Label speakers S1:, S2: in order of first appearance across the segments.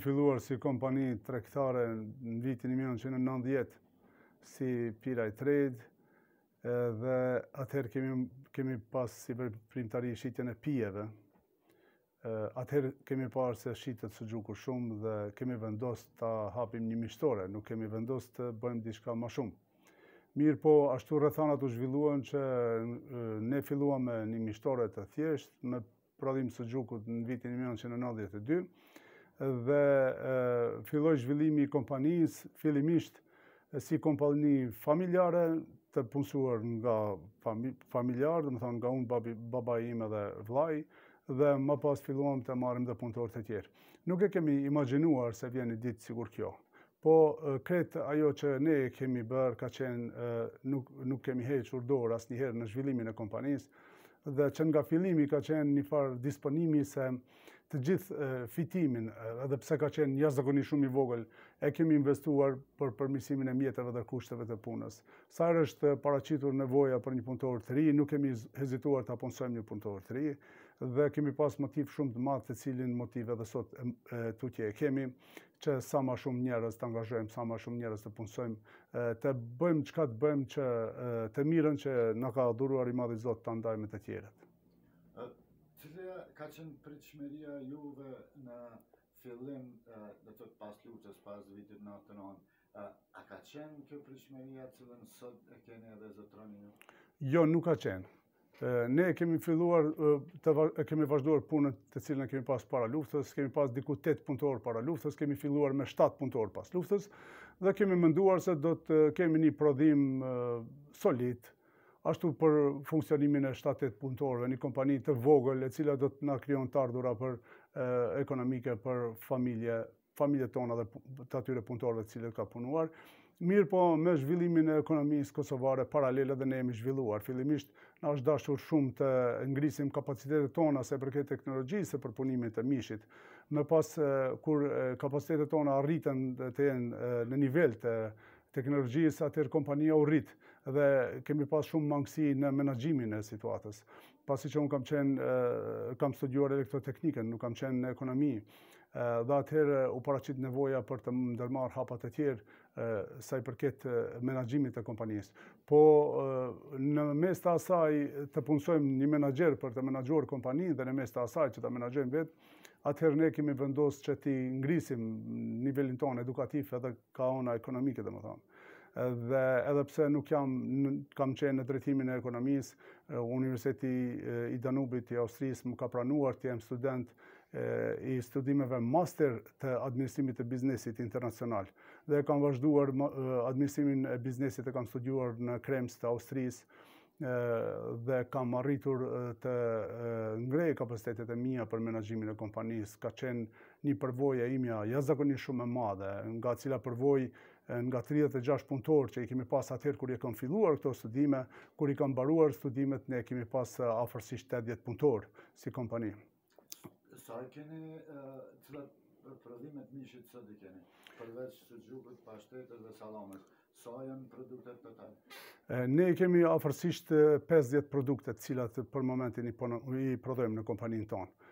S1: filluar si kompani trektare në vitin 1990 si Piraj Trade dhe atëherë kemi, kemi pas si përprimtari primtari shqitjen e pijeve. Atëherë kemi parë se shqitët së gjukur shumë dhe kemi vendos të hapim një mishtore, nuk kemi vendos të bëjmë diçka ma shumë. Mirë po, ashtu rëthanat u zhvilluan që ne filluam me një mishtore të thjeshtë, me prodhim së në vitin 1992, dhe filloj zhvillimi i kompanisë, fillimisht si kompani familjare, të punësuar nga familjarë, dhe më thonë nga unë babi, baba ime dhe vlaj, dhe më pas filluam të marim dhe punëtorët e tjerë. Nuk e kemi imaginuar se vjen ditë sigur kjo. Po, kretë ajo që ne kemi bërë, ka qenë nuk, nuk kemi heqë urdorë asë njëherë në zhvillimin e kompanisë, dhe që nga fillimi ka qenë një farë disponimi se të gjithë fitimin, edhe pse ka qenë një zakoni shumë i vogël, e kemi investuar për përmisimin e mjetëve dhe kushtëve të punës. Sarë është paracitur nevoja për një punëtorë të ri, nuk kemi hezituar të aponsojmë një punëtorë të ri, dhe kemi pas motiv shumë të matë të cilin motive dhe sot të tje e kemi, që sa ma shumë njerëz të angazhojmë, sa ma shumë njerëz të punësojmë, të bëjmë çka të bëjmë që të mirën që në ka dhuruar i madhi zotë të andajme të tjeret
S2: ka qenë pritëshmeria juve në fillim, dhe të pas luqës, pas vitit në të a ka qenë kjo pritëshmeria cilën sot e keni edhe zëtroni
S1: Jo, nuk ka qenë. Ne kemi filluar, të, kemi vazhduar punën të cilën kemi pas para luftës, kemi pas diku 8 punëtorë para luftës, kemi filluar me 7 punëtorë pas luftës, dhe kemi mënduar se do të kemi një prodhim solid, ashtu për funksionimin e shtatit punëtorëve, një kompani të vogël e cila do të na krijon të ardura për ekonomike për familje, familjet tona dhe të atyre punëtorëve të cilët ka punuar. Mirë po me zhvillimin e ekonomisë kosovare paralele dhe ne jemi zhvilluar. Fillimisht në është dashur shumë të ngrisim kapacitetet tona se përket teknologjisë për punimit të mishit. Në pas kur kapacitetet tona arritën të jenë në nivel të teknologjisë, atëherë kompania u rritë dhe kemi pas shumë mangësi në menaxhimin e situatës. Pasi që unë kam qenë, eh, kam studuar elektroteknikën, nuk kam qenë në ekonomi, eh, dhe atëherë u paracit nevoja për të më hapat e tjerë eh, sa i përket menaxhimit të kompanisë. Po në mes të asaj të punsojmë një menaxher për të menaxhuar kompaninë dhe në mes të asaj që ta menaxhojmë vetë, atëherë ne kemi vendosë që ti ngrisim nivelin ton edukativ edhe ka ona ekonomike dhe më thonë dhe edhepse nuk jam, kam qenë në drejtimin e ekonomisë, Universiteti i Danubit i Austrisë më ka pranuar të jem student i studimeve master të administrimit të biznesit internacional. Dhe kam vazhduar administrimin e biznesit e kam studuar në Krems të Austrisë, dhe kam arritur të ngrejë kapacitetet e mija për menajimin e kompanisë. Ka qenë një përvoj e imja jazakoni shumë e madhe, nga cila përvoj nga 36 punëtorë që i kemi pas atëherë kur i kam filluar këto studime, kur i kam baruar studimet, ne kemi pas afërsisht 80 punëtorë si kompani.
S2: Sa e keni cilat prodhimet mishit së di keni? Përveç të gjupët, pashtetët dhe salamet, sa e në produktet të tajtë?
S1: Ne kemi afërsisht 50 produkte të cilat për momentin i, prodhojmë në kompaninë tonë.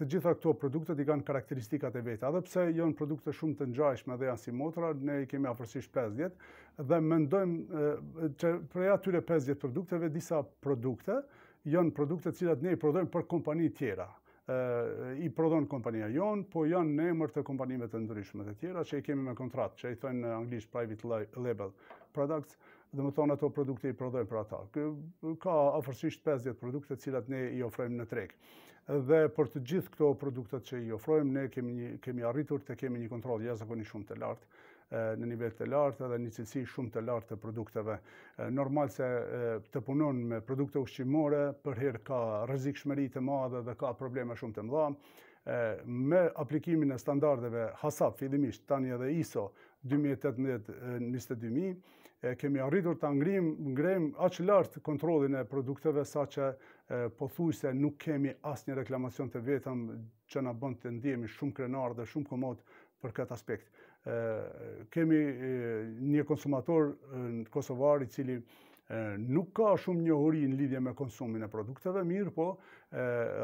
S1: Të gjitha këto produkte i kanë karakteristikat e veta, edhe pse janë produkte shumë të nxajshme dhe janë si motra, ne i kemi afërsisht 50 dhe mendojmë që prej atyre 50 produkteve disa produkte janë produkte të cilat ne i prodhojmë për kompani tjera i prodhon kompanija jonë, po janë në emër të kompanive të ndryshme të tjera, që i kemi me kontrat, që i thënë në anglish private label products, dhe më thonë ato produkte i prodhojnë për ata. Ka afërsisht 50 produkte cilat ne i ofrojmë në trek. Dhe për të gjithë këto produkte që i ofrojmë, ne kemi arritur të kemi një kontrol jazakoni shumë të lartë, në nivel të lartë dhe një cilësi shumë të lartë të produkteve. Normal se të punon me produkte ushqimore, për herë ka rëzik shmëri të madhe dhe ka probleme shumë të mdha. Me aplikimin e standardeve HASAP, fidimisht, tani edhe ISO 2018-22000, kemi arritur të ngrim, ngrem aqë lartë kontrolin e produkteve sa që po thuj se nuk kemi asë një reklamacion të vetëm që në bënd të ndihemi shumë krenar dhe shumë komot për këtë aspekt kemi një konsumator në Kosovari i cili nuk ka shumë njohuri në lidhje me konsumin e produkteve, mirë po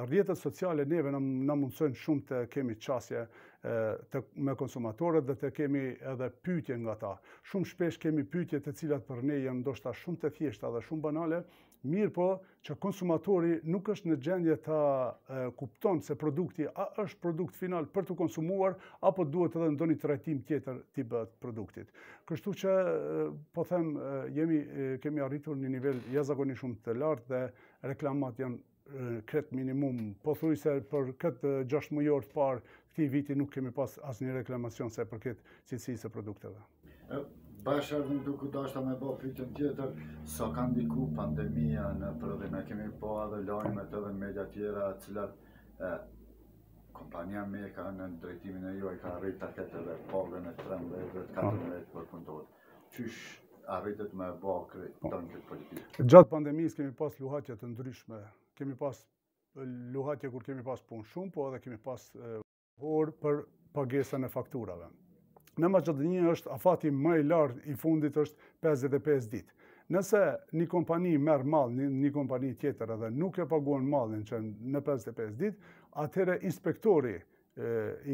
S1: rjetët sociale neve në, në mundësojnë shumë të kemi qasje të, me konsumatorët dhe të kemi edhe pytje nga ta. Shumë shpesh kemi pytje të cilat për ne janë ndoshta shumë të thjeshta dhe shumë banale, mirë po që konsumatori nuk është në gjendje të kuptonë kupton se produkti a është produkt final për të konsumuar, apo duhet edhe në do trajtim tjetër t'i bët produktit. Kështu që, po them, jemi, kemi arritur një nivel jazakoni shumë të lartë dhe reklamat janë kret minimum. Po thuj se për këtë gjasht mujor të parë, këti viti nuk kemi pas asë një reklamacion se për këtë cilësi së produkteve
S2: bashkë dhe të ku dashta me bo pytëm tjetër, sa ka ndiku pandemija në prëve, në kemi po edhe lojnë të dhe media tjera, cilat kompanija kompania me ka në drejtimin e jo, i ka rritë të këtë dhe pogën e 13 dhe 14 për këndohet. Qysh arritët me bo kretë të në këtë politikë?
S1: Gjatë pandemijës kemi pas luhatje të ndryshme, kemi pas luhatje kur kemi pas punë shumë, po edhe kemi pas horë për pagesën e fakturave në Macedoni është afati më i lartë i fundit është 55 ditë. Nëse një kompani merë malë, një kompani tjetër edhe nuk e paguan malën që në 55 ditë, atëherë inspektori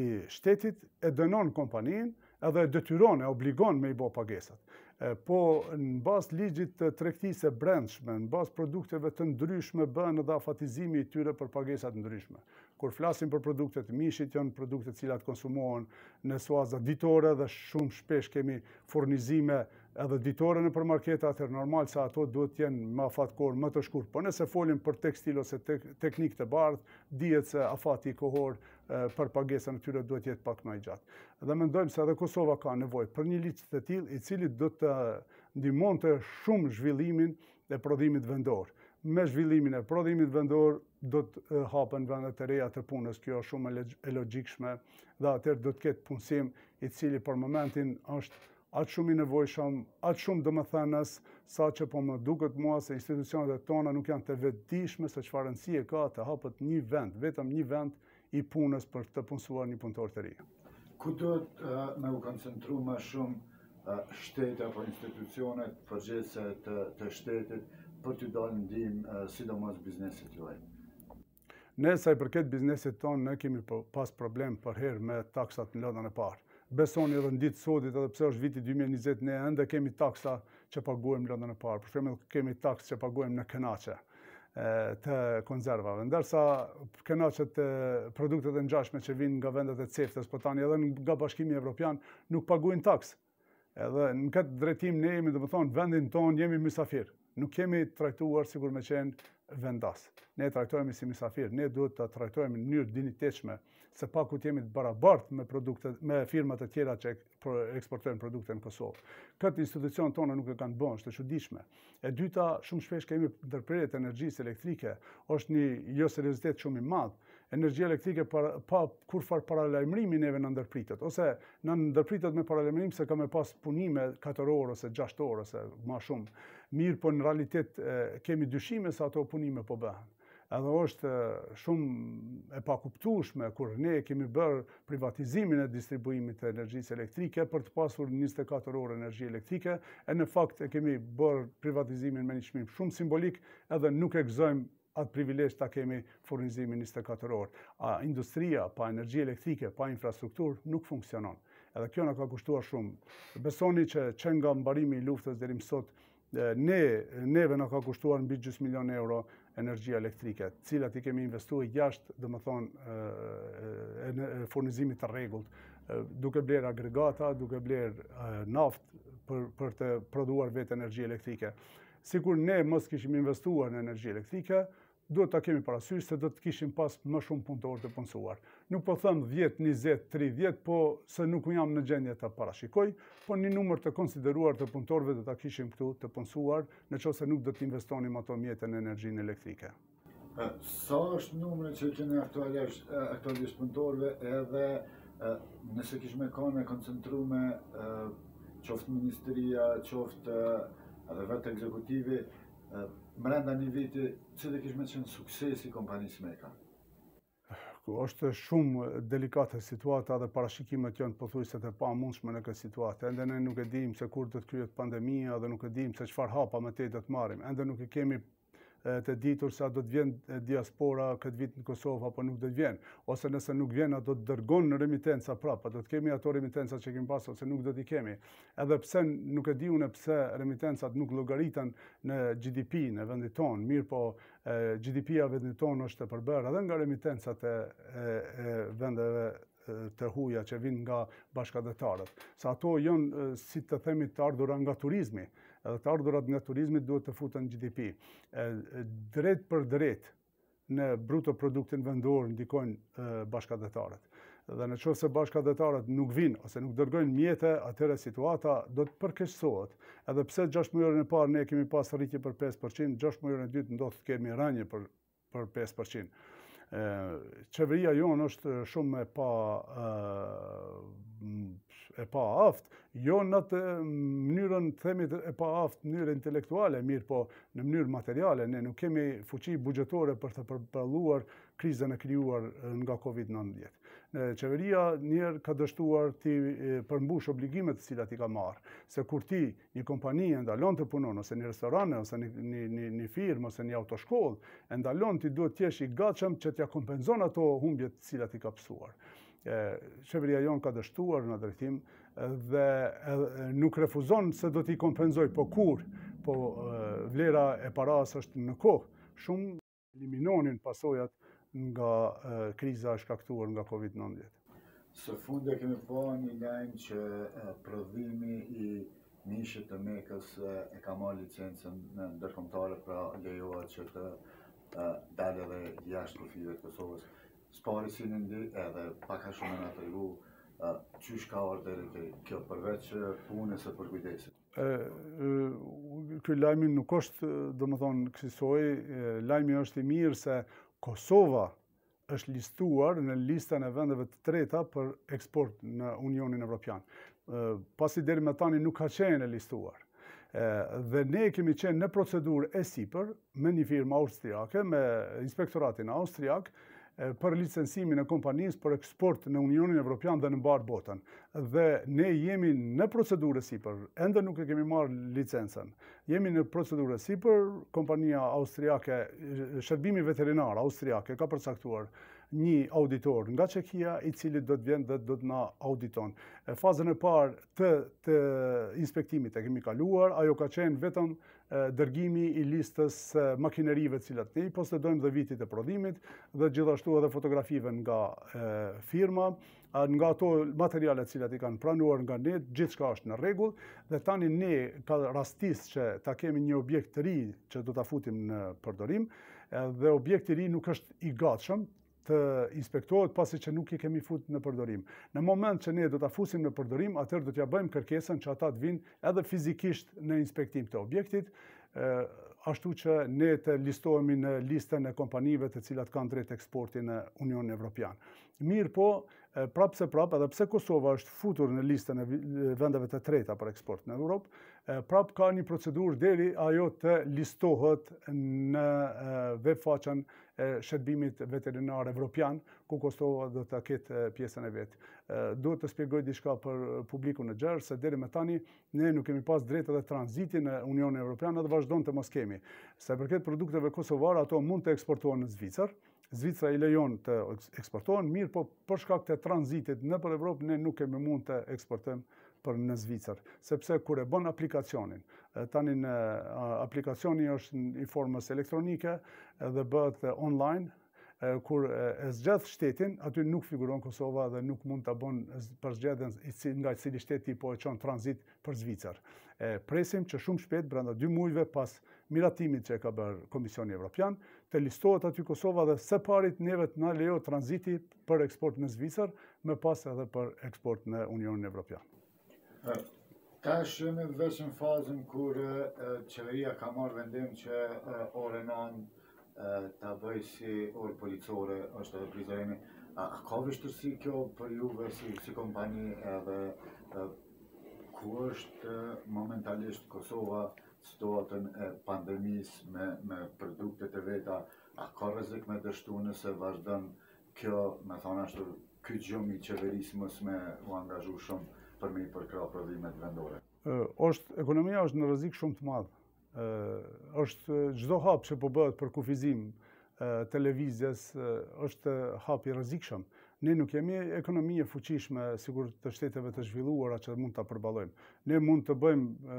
S1: i shtetit e dënon kompaninë, edhe detyron e obligon me i bo pagesat. Po në bas ligjit të trektise brendshme, në bas produkteve të ndryshme bën edhe afatizimi i tyre për pagesat ndryshme. Kur flasim për produktet mishit, janë produktet cilat konsumohen në suaza ditore dhe shumë shpesh kemi furnizime edhe ditore në përmarketa, atër normal që ato duhet jenë më afatkor, më të shkur. Po nëse folim për tekstil ose teknik të bardh, dhjetë se afati i kohor për pagesën e tyre duhet jetë pak më i gjatë. Dhe mendojmë se edhe Kosova ka nevojë për një licit të tillë i cili do të ndihmonte shumë zhvillimin e prodhimit vendor. Me zhvillimin e prodhimit vendor do të hapen vende të reja të punës, kjo është shumë e logjikshme dhe atër do të ketë punësim i cili për momentin është atë shumë i nevojshëm, atë shumë dhe më thënës, sa që po më duket mua se institucionet e tona nuk janë të vetishme se që farënësie ka të hapët një vend, vetëm një vend, i punës për të punësuar një punëtor të ri.
S2: Ku do të eh, me u koncentru më shumë uh, apo institucionet, përgjese të, të shtetit, për të dalë ndim, do eh, sidomos biznesit juaj?
S1: Ne sa i përket biznesit tonë, ne kemi po, pas problem për herë me taksat në lëndën e parë. Besoni edhe në ditë sotit, edhe pse është viti 2020, ne ende kemi taksa që paguajmë lëndën e parë. Për shembull, kemi taksë që paguajmë në Kënaqe të konzervave. Ndërsa këna që të produktet e njashme që vinë nga vendet e ceftës, po tani edhe nga bashkimi evropian, nuk paguin taksë. Edhe në këtë drejtim ne jemi, dhe më thonë, vendin tonë jemi misafir. Nuk kemi trajtuar si kur me qenë vendas. Ne trajtojemi si misafir. Ne duhet të trajtojemi në njërë diniteqme se pa të jemi të barabart me firmat të tjera që eksportojnë produkte në Kosovë. Këtë institucion tonë nuk e kanë bënë, është të shudishme. E dyta, shumë shpesh kemi dërpërre të energjisë elektrike, është një jo seriositet shumë i madhë, energjia elektrike pa kur farë paralajmërimi neve në ndërpritet, ose në ndërpritet me paralajmërim se ka me pas punime 4 orë ose 6 orë ose ma shumë. Mirë, po në realitet kemi dyshime se ato punime po bëhen edhe është eh, shumë e pakuptueshme kur ne kemi bër privatizimin e distribuimit të energjisë elektrike për të pasur 24 orë energji elektrike, e në fakt e kemi bër privatizimin me një çmim shumë simbolik, edhe nuk e gëzojmë atë privilegj ta kemi furnizimin 24 orë. A industria pa energji elektrike, pa infrastruktur nuk funksionon. Edhe kjo në ka kushtuar shumë. Besoni që që nga mbarimi i luftës deri më sot eh, ne neve në ka kushtuar mbi 10 milion euro energji elektrike, cilat i kemi investuar jashtë, do të e furnizimit të rregullt, duke bler agregata, duke bler naft për për të prodhuar vetë energji elektrike. Sikur ne mos kishim investuar në energji elektrike, duhet ta kemi parasysh se do të kishim pas më shumë punëtorë të punësuar. Nuk po them 10, 20, 30, po se nuk jam në gjendje ta parashikoj, po një numër të konsideruar të punëtorëve do ta kishim këtu të punësuar, në nëse nuk do të investonim ato mjete në energjinë elektrike.
S2: Sa është numri që keni aktualisht punëtorve edhe nëse kishme ka me koncentrume qoftë ministria, qoftë edhe vetë ekzekutivi, brenda një vitë, që dhe kishme qenë sukses i kompanisë ka?
S1: Ko, është shumë delikate situata dhe parashikimet janë pëthuiset e pa mundshme në këtë situatë. Ende ne nuk e dim se kur të të kryet pandemija dhe nuk e dim se qëfar hapa me te të të marim. Ende nuk e kemi të ditur sa do të vjen diaspora këtë vit në Kosovë apo nuk do të vjen, ose nëse nuk vjen a do të dërgon në remitenca prapë, a do të kemi ato remitenca që kemi pas ose nuk do të kemi. Edhe pse nuk e di unë pse remitencat nuk logaritan në GDP në vendit tonë, mirë po GDP-a vendit tonë është të përbërë edhe nga remitencat e, vendeve të huja që vinë nga bashkadetarët. Sa ato jënë, si të themi, të ardhura nga turizmi, edhe të ardhurat nga turizmit duhet të futen GDP. Drejt për drejt në bruto produktin vendor ndikojnë bashkadetarët. Dhe në qëse bashkadetarët nuk vinë ose nuk dërgojnë mjete, atëre situata do të përkeshësohet. Edhe pse 6 mujërën e parë ne kemi pas rritje për 5%, 6 mujërën e dytë ndodhë të kemi rënje për, për 5%. Qeveria jonë është shumë e pa e pa aftë, jo në të mënyrën, themi të e pa aftë mënyrë intelektuale, mirë po në mënyrë materiale, ne nuk kemi fuqi bugjetore për të përpalluar krizën e kryuar nga Covid-19. Qeveria njerë ka dështuar të përmbush obligimet të cilat i ka marë, se kur ti një kompani e ndalon të punon, ose një restorane, ose një firmë, ose një autoshkollë, e ndalon të duhet tjesh i gatshëm që tja kompenzon ato humbjet të cilat i ka pësuar qeveria jonë ka dështuar në drejtim dhe nuk refuzon se do t'i kompenzoj, po kur, po vlera e paras është në kohë, shumë eliminonin pasojat nga kriza shkaktuar nga COVID-19. Së funde kemi po një lajmë që prodhimi i
S2: nishët të mekës e ka ma licencën në ndërkomtare pra lejoa që të dalëve jashtë për të Kosovës s'pari si në ndi edhe paka shumë në të rru që shka orë dhe rritë kjo përveç punës e përkujdesit?
S1: Kjo lajmi nuk është, do më thonë, kësisoj, lajmi është i mirë se Kosova është listuar në listën e vendeve të treta për eksport në Unionin Evropian. Pasi deri me tani nuk ka qenë listuar. Dhe ne kemi qenë në procedur e sipër me një firma austriake, me inspektoratin austriak, për licensimin e kompanisë për eksport në Unionin Evropian dhe në barë botën. Dhe ne jemi në procedurë sipër, ende nuk e kemi marë licencën. Jemi në procedurë sipër, kompania austriake Shërbimi Veterinar Austriak ka përcaktuar një auditor nga Çekia i cili do të vjen dhe do të na auditon. fazën e parë të të inspektimit e kemi kaluar, ajo ka qenë vetëm dërgimi i listës makinerive cilat ne i posedojmë dhe vitit e prodhimit dhe gjithashtu edhe fotografive nga firma, nga ato materialet cilat i kanë pranuar nga ne, gjithë shka është në regull, dhe tani ne ka rastis që ta kemi një objekt të ri që do të futim në përdorim, dhe objekt të ri nuk është i gatshëm, të inspektohet pasi që nuk i kemi fut në përdorim. Në moment që ne do të fusim në përdorim, atër do t'ja bëjmë kërkesën që ata të vinë edhe fizikisht në inspektim të objektit, ashtu që ne të listohemi në listën e kompanive të cilat kanë drejt eksporti në Union Evropian. Mirë po, prapë se prapë, edhe pse Kosova është futur në listën e vendeve të treta për eksport në Europë, prap ka një procedur deri ajo të listohet në webfaqen e shërbimit veterinar evropian, ku Kosova do të ketë pjesën e vetë. Duhet të spjegoj diçka për publiku në gjerë, se deri me tani, ne nuk kemi pas drejtë dhe tranziti në Unionën Evropian, atë vazhdojnë të mos kemi. Se përket produkteve kosovare, ato mund të eksportohen në Zvicër, Zvicra i lejon të eksportohen, mirë po për shkak të tranzitit në për Evropë ne nuk kemi mund të eksportojmë për në Zvicër, sepse kur e bën aplikacionin, tani në aplikacioni është në formës elektronike dhe bëhet online, kur e zgjedh shtetin, aty nuk figuron Kosova dhe nuk mund ta bën për zgjedhjen nga cili shteti po e çon tranzit për Zvicër. E presim që shumë shpejt brenda 2 muajve pas miratimit që e ka bërë Komisioni Evropian, të listohet aty Kosova dhe së parit neve të na lejo tranziti për eksport në Zvicër, më pas edhe për eksport në Unionin Evropian.
S2: Ka shumë vëshën fazën kur qeveria ka marrë vendim që orenan ta bëjë si orë policore, është edhe prizërimi. A ka vështërsi kjo për juve si, kompani edhe ku është momentalisht Kosova situatën e pandemis me, me produktet e veta, a ka rëzik me dështu nëse vazhdojnë kjo, me thonë ashtu, këtë gjumë i qeverismës me u angazhu shumë për me i përkra prodhimet vendore?
S1: është, ekonomia është në rëzik shumë të madhë është gjdo hapë që po bëhet për kufizim televizjes, është hapë i rëzikshëm. Ne nuk jemi ekonomi e fuqishme, sigur të shteteve të zhvilluara që mund të përbalojmë. Ne mund të bëjmë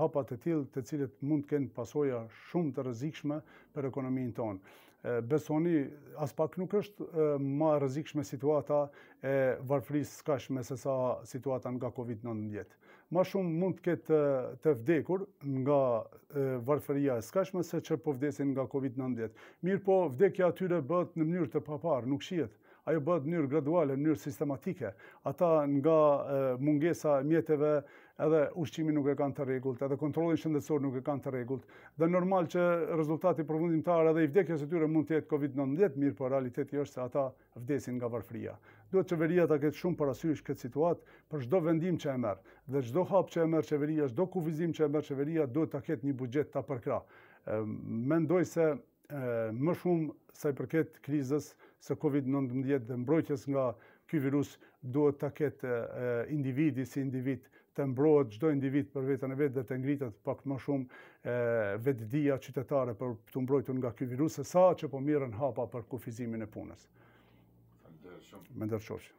S1: hapat e tilë të cilët mund të kënë pasoja shumë të rëzikshme për ekonomi në tonë. Besoni, as pak nuk është ma rëzikshme situata e varfrisë skashme se sa situata nga Covid-19 ma shumë mund të ketë të vdekur nga varfëria e skashme se që po vdesin nga COVID-19. Mirë po, vdekja atyre bët në mënyrë të paparë, nuk shiet. Ajo bët në mënyrë graduale, në mënyrë sistematike. Ata nga mungesa mjetëve, edhe ushqimi nuk e kanë të regullt, edhe kontrolin shëndetsor nuk e kanë të regullt. Dhe normal që rezultati përfundimtar edhe i vdekjes e tyre mund të jetë COVID-19, mirë po realiteti është se ata vdesin nga varfëria. Duhet qeveria ta ketë shumë parasysh këtë situatë për çdo vendim që e merr dhe çdo hap që e merr qeveria, çdo kufizim që e merr qeveria, duhet ta ketë një buxhet ta përkrah. Mendoj se më shumë sa i përket krizës së COVID-19 dhe mbrojtjes nga ky virus, duhet ta ketë individi si individ të mbrohet çdo individ për veten e vet dhe të ngritet pak më shumë vetëdia qytetare për të mbrojtur nga ky virus sa që po mirën hapa për kufizimin e punës. Mendoza. Mendoza.